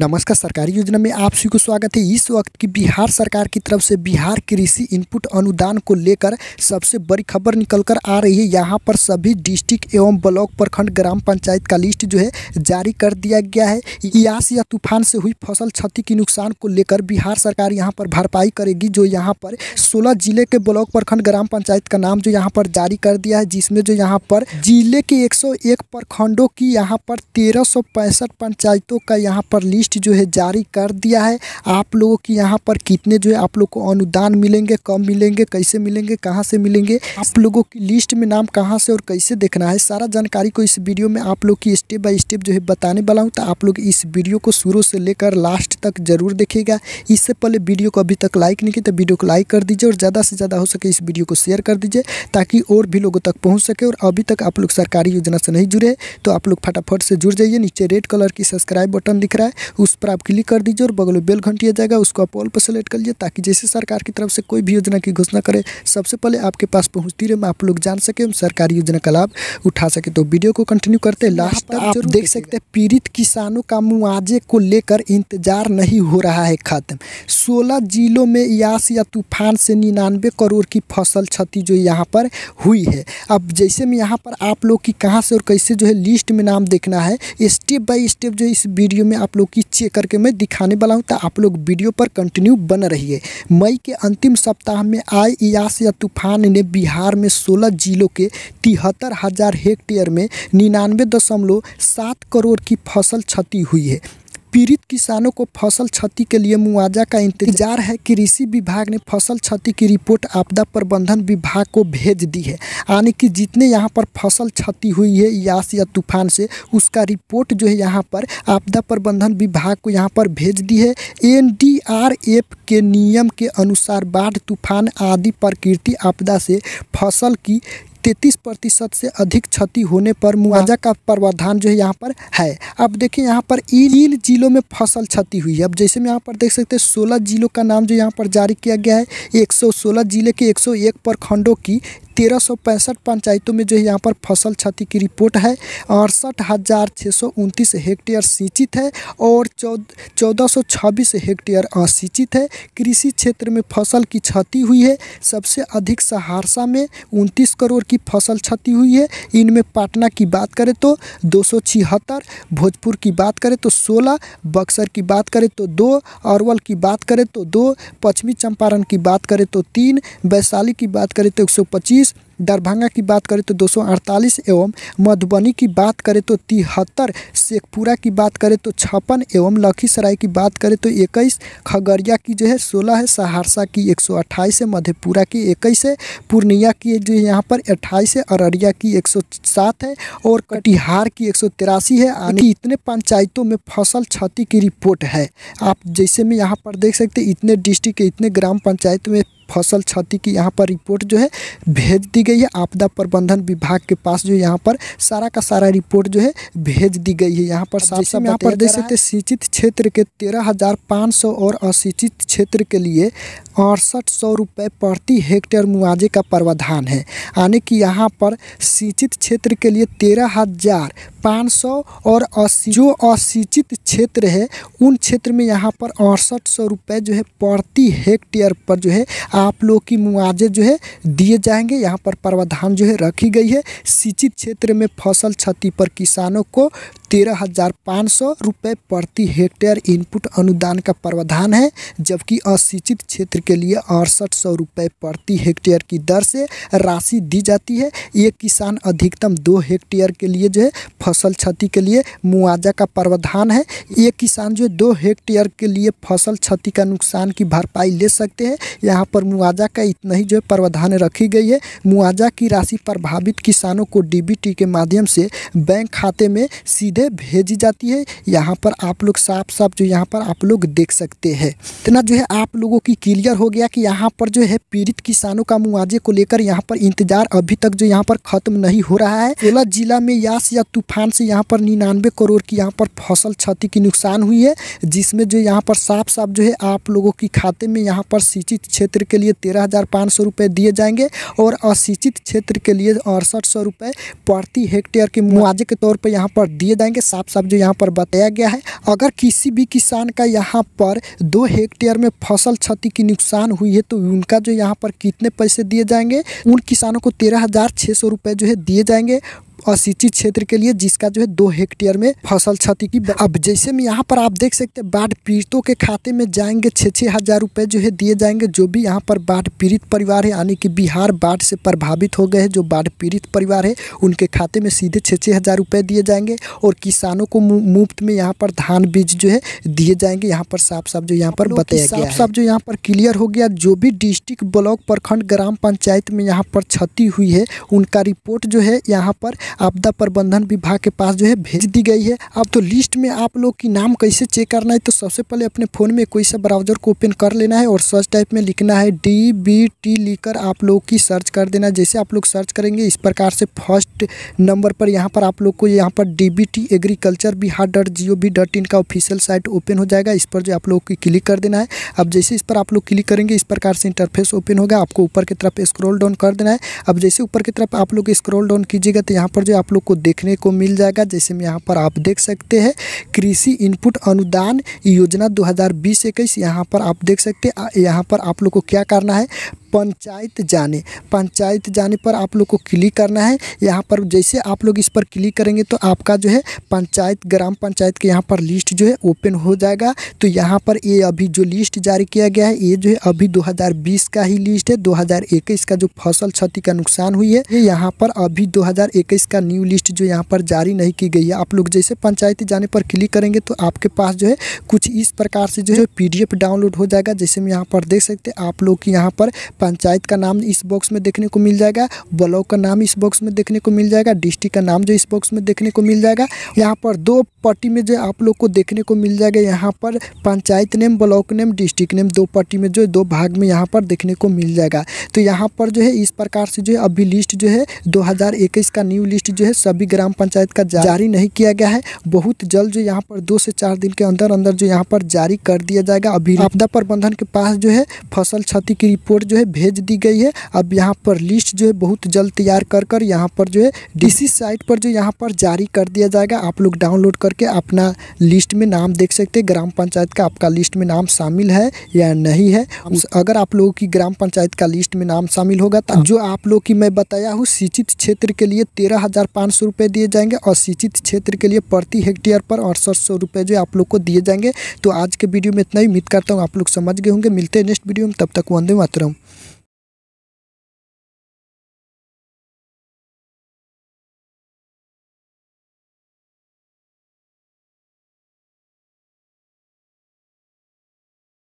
नमस्कार सरकारी योजना में आप सभी को स्वागत है इस वक्त की बिहार सरकार की तरफ से बिहार कृषि इनपुट अनुदान को लेकर सबसे बड़ी खबर निकल कर आ रही है यहाँ पर सभी डिस्ट्रिक्ट एवं ब्लॉक प्रखंड ग्राम पंचायत का लिस्ट जो है जारी कर दिया गया है यास या तूफान से हुई फसल क्षति के नुकसान को लेकर बिहार सरकार यहाँ पर भरपाई करेगी जो यहाँ पर सोलह जिले के ब्लॉक प्रखंड ग्राम पंचायत का नाम जो यहाँ पर जारी कर दिया है जिसमें जो यहाँ पर जिले के एक प्रखंडों की यहाँ पर तेरह पंचायतों का यहाँ पर लिस्ट लिस्ट जो है जारी कर दिया है आप लोगों की यहाँ पर कितने जो है आप लोग को अनुदान मिलेंगे कब मिलेंगे कैसे मिलेंगे कहाँ से मिलेंगे आप लोगों की लिस्ट में नाम कहाँ से और कैसे देखना है सारा जानकारी को इस वीडियो में आप लोग की स्टेप बाय स्टेप जो है बताने वाला हूँ तो आप लोग इस वीडियो को शुरू से लेकर लास्ट तक जरूर देखेगा इससे पहले वीडियो को अभी तक लाइक नहीं किया तो वीडियो को लाइक कर दीजिए और ज़्यादा से ज़्यादा हो सके इस वीडियो को शेयर कर दीजिए ताकि और भी लोगों तक पहुँच सके और अभी तक आप लोग सरकारी योजना से नहीं जुड़े तो आप लोग फटाफट से जुड़ जाइए नीचे रेड कलर की सब्सक्राइब बटन दिख रहा है उस पर आप क्लिक कर दीजिए और बगल में बेल घंटी आ जाएगा उसको आप ऑल पर सेलेक्ट कर लीजिए ताकि जैसे सरकार की तरफ से कोई भी योजना की घोषणा करे सबसे पहले आपके पास पहुँचती रहे आप लोग जान सके सरकारी योजना का लाभ उठा सके तो वीडियो को कंटिन्यू करते हैं लास्ट तक आप देख सकते हैं पीड़ित किसानों का मुआवजे को लेकर इंतजार नहीं हो रहा है खत्म सोलह जिलों में यास या तूफान से निन्यानवे करोड़ की फसल क्षति जो यहाँ पर हुई है अब जैसे मैं यहाँ पर आप लोग की कहाँ से और कैसे जो है लिस्ट में नाम देखना है स्टेप बाई स्टेप जो इस वीडियो में आप लोग की चेक करके मैं दिखाने वाला हूँ तो आप लोग वीडियो पर कंटिन्यू बन रही है मई के अंतिम सप्ताह में आए यास या तूफान ने बिहार में सोलह जिलों के तिहत्तर हज़ार हेक्टेयर में निन्यानवे दशमलव सात करोड़ की फसल क्षति हुई है पीड़ित किसानों को फसल क्षति के लिए मुआवजा का इंतजार है कृषि विभाग ने फसल क्षति की रिपोर्ट आपदा प्रबंधन विभाग को भेज दी है यानी कि जितने यहाँ पर फसल क्षति हुई है यास या तूफान से उसका रिपोर्ट जो है यहाँ पर आपदा प्रबंधन विभाग को यहाँ पर भेज दी है एन के नियम के अनुसार बाढ़ तूफान आदि प्रकृति आपदा से फसल की तैतीस प्रतिशत से अधिक क्षति होने पर मुआवजा का प्रावधान जो है यहाँ पर है अब देखिए यहाँ पर इन जिलों में फसल क्षति हुई है अब जैसे में यहाँ पर देख सकते हैं सोलह जिलों का नाम जो यहाँ पर जारी किया गया है एक जिले के एक प्रखंडों की तेरह सौ पैंसठ पंचायतों में जो है यहाँ पर फसल क्षति की रिपोर्ट है अड़सठ हज़ार छः सौ उनतीस हेक्टेयर सिंचित है और चौदह सौ छब्बीस हेक्टेयर असिंचित है कृषि क्षेत्र में फसल की क्षति हुई है सबसे अधिक सहरसा में उनतीस करोड़ की फसल क्षति हुई है इनमें पटना की बात करें तो दो सौ छिहत्तर भोजपुर की बात करें तो सोलह बक्सर की बात करें तो दो अरवल की बात करें तो दो पश्चिमी चंपारण की बात करें तो तीन वैशाली की बात करें तो एक सौ पच्चीस please दरभंगा की बात करें तो 248 एवं मधुबनी की बात करें तो तिहत्तर शेखपुरा की बात करें तो छप्पन एवं लखीसराय की बात करें तो इक्कीस खगड़िया की जो है सोलह है सहरसा की एक सौ अट्ठाईस है मधेपुरा की इक्कीस है पूर्णिया की जो है यहाँ पर अट्ठाईस है अररिया की एक सौ सात है और कटिहार की एक सौ तिरासी है आने इतने पंचायतों में फसल क्षति की रिपोर्ट है आप जैसे में यहाँ पर देख सकते इतने डिस्ट्रिक्ट इतने ग्राम पंचायत में फसल क्षति की यहाँ पर रिपोर्ट जो है भेज दी दी गई है आपदा प्रबंधन विभाग के पास जो यहाँ पर सारा का सारा रिपोर्ट जो है भेज दी गई है यहाँ पर साथ साथ यहाँ पर देख सकते सिंचित क्षेत्र के तेरह हज़ार पाँच सौ और असिंचित क्षेत्र के लिए अड़सठ सौ रुपये प्रति हेक्टेयर मुआवजे का प्रावधान है यानी कि यहाँ पर सिंचित क्षेत्र के लिए तेरह हज़ार पाँच और असी जो असिंचित क्षेत्र है उन क्षेत्र में यहाँ पर अड़सठ सौ रुपये जो है प्रति हेक्टेयर पर जो है आप लोग की मुआवजे जो है दिए जाएंगे यहाँ पर प्रावधान जो है रखी गई है सिंचित क्षेत्र में फसल क्षति पर किसानों को तेरह हजार पाँच सौ रुपये प्रति हेक्टेयर इनपुट अनुदान का प्रावधान है जबकि असिंचित क्षेत्र के लिए अड़सठ सौ रुपये प्रति हेक्टेयर की दर से राशि दी जाती है ये किसान अधिकतम दो हेक्टेयर के लिए जो है फसल क्षति के लिए मुआवजा का प्रावधान है ये किसान जो दो हेक्टेयर के लिए फसल क्षति का नुकसान की भरपाई ले सकते हैं यहाँ पर मुआवजा का इतना ही जो है प्रावधान रखी गई है मुआवजा की राशि प्रभावित किसानों को डी के माध्यम से बैंक खाते में सीधे से भेजी जाती है यहाँ पर आप लोग साफ साफ जो यहाँ पर आप लोग देख सकते हैं इतना जो है आप लोगों की क्लियर हो गया कि यहाँ पर जो है पीड़ित किसानों का मुआवजे को लेकर यहाँ पर इंतजार अभी तक जो यहाँ पर खत्म नहीं हो रहा है सोलह जिला में यास या तूफान से यहाँ पर निन्यानवे करोड़ की यहाँ पर फसल क्षति की नुकसान हुई है जिसमें जो यहाँ पर साफ साफ जो है आप लोगों की खाते में यहाँ पर सिंचित क्षेत्र के लिए तेरह हज़ार पाँच सौ रुपये दिए जाएंगे और असिंचित क्षेत्र के लिए अड़सठ सौ रुपये प्रति हेक्टेयर के मुआवजे के तौर पर यहाँ पर दिए जाएंगे जाएंगे साफ साफ जो यहाँ पर बताया गया है अगर किसी भी किसान का यहाँ पर दो हेक्टेयर में फसल क्षति की नुकसान हुई है तो उनका जो यहाँ पर कितने पैसे दिए जाएंगे उन किसानों को तेरह हज़ार छह सौ रुपए जो है दिए जाएंगे असिंचित क्षेत्र के लिए जिसका जो है दो हेक्टेयर में फसल क्षति की अब जैसे में यहाँ पर आप देख सकते हैं बाढ़ पीड़ितों के खाते में जाएंगे छः छः हज़ार रुपये जो है दिए जाएंगे जो भी यहाँ पर बाढ़ पीड़ित परिवार है यानी कि बिहार बाढ़ से प्रभावित हो गए हैं जो बाढ़ पीड़ित परिवार है उनके खाते में सीधे छः छः हज़ार रुपये दिए जाएंगे और किसानों को मुफ्त में यहाँ पर धान बीज जो है दिए जाएंगे यहाँ पर साफ साफ जो यहाँ पर बताया गया साफ साफ जो यहाँ पर क्लियर हो गया जो भी डिस्ट्रिक्ट ब्लॉक प्रखंड ग्राम पंचायत में यहाँ पर क्षति हुई है उनका रिपोर्ट जो है यहाँ पर आपदा प्रबंधन विभाग के पास जो है भेज दी गई है अब तो लिस्ट में आप लोग की नाम कैसे चेक करना है तो सबसे पहले अपने फ़ोन में कोई सा ब्राउजर को ओपन कर लेना है और सर्च टाइप में लिखना है डी बी टी लिखकर आप लोग की सर्च कर देना जैसे आप लोग सर्च करेंगे इस प्रकार से फर्स्ट नंबर पर यहाँ पर आप लोग को यहाँ पर D B T agriculture Bihar dot G O V dot in का ऑफिशियल साइट ओपन हो जाएगा इस पर जो आप लोग की क्लिक कर देना है अब जैसे इस पर आप लोग क्लिक करेंगे इस प्रकार से इंटरफेस ओपन होगा आपको ऊपर की तरफ स्क्रॉल डाउन कर देना है अब जैसे ऊपर की तरफ आप लोग स्क्रॉल डाउन कीजिएगा तो यहाँ पर पर जो आप लोग को देखने को मिल जाएगा जैसे में यहाँ पर आप देख सकते हैं कृषि इनपुट अनुदान योजना दो हज़ार बीस इक्कीस यहाँ पर आप देख सकते हैं यहाँ पर आप लोग को क्या करना है पंचायत जाने पंचायत जाने पर आप लोग को क्लिक करना है यहाँ पर जैसे आप लोग इस पर क्लिक करेंगे तो आपका जो है पंचायत ग्राम पंचायत के यहाँ पर लिस्ट जो है ओपन हो जाएगा तो यहाँ पर ये अभी जो लिस्ट जारी किया गया है ये जो है अभी 2020 का ही लिस्ट है 2021 का जो फसल क्षति का नुकसान हुई है ये यहाँ पर अभी दो इसका न्यू लिस्ट जो यहाँ पर जारी नहीं की गई है आप लोग जैसे पंचायती जाने पर क्लिक करेंगे तो आपके पास जो है कुछ इस प्रकार से जो है पीडीएफ डाउनलोड हो जाएगा जैसे हम यहाँ पर देख सकते आप लोग की यहाँ पर पंचायत का नाम इस बॉक्स में देखने को मिल जाएगा ब्लॉक का नाम इस बॉक्स में देखने को मिल जाएगा डिस्ट्रिक्ट का नाम जो इस बॉक्स में देखने को मिल जाएगा यहाँ पर दो पट्टी में जो आप लोग को देखने को मिल जाएगा यहाँ पर panchayat name block name district name दो पट्टी में जो दो भाग में यहाँ पर देखने को मिल जाएगा तो यहाँ पर जो है इस प्रकार से जो है अभी लिस्ट जो है दो का न्यू लिस्ट लिस्ट जो है सभी ग्राम पंचायत का जारी नहीं किया गया है बहुत जल्द जो यहाँ पर दो से चार दिन के अंदर अंदर जो यहाँ पर जारी कर दिया जाएगा अभी आपदा प्रबंधन के पास जो है फसल क्षति की रिपोर्ट जो है भेज दी गई है अब यहाँ पर लिस्ट जो है बहुत जल्द तैयार कर कर यहाँ पर जो है डीसी साइट पर जो यहाँ पर जारी कर दिया जाएगा आप लोग डाउनलोड करके अपना लिस्ट में नाम देख सकते हैं ग्राम पंचायत का आपका लिस्ट में नाम शामिल है या नहीं है अगर आप लोगों की ग्राम पंचायत का लिस्ट में नाम शामिल होगा तो जो आप लोग की मैं बताया हूँ सिंचित क्षेत्र के लिए तेरह हज़ार पाँच सौ रुपये दिए जाएंगे और सिंचित क्षेत्र के लिए प्रति हेक्टेयर पर अड़सठ सौ रुपये जो आप लोग को दिए जाएंगे तो आज के वीडियो में इतना ही उम्मीद करता हूँ आप लोग समझ गए होंगे मिलते हैं नेक्स्ट वीडियो में तब तक वंदे मातरम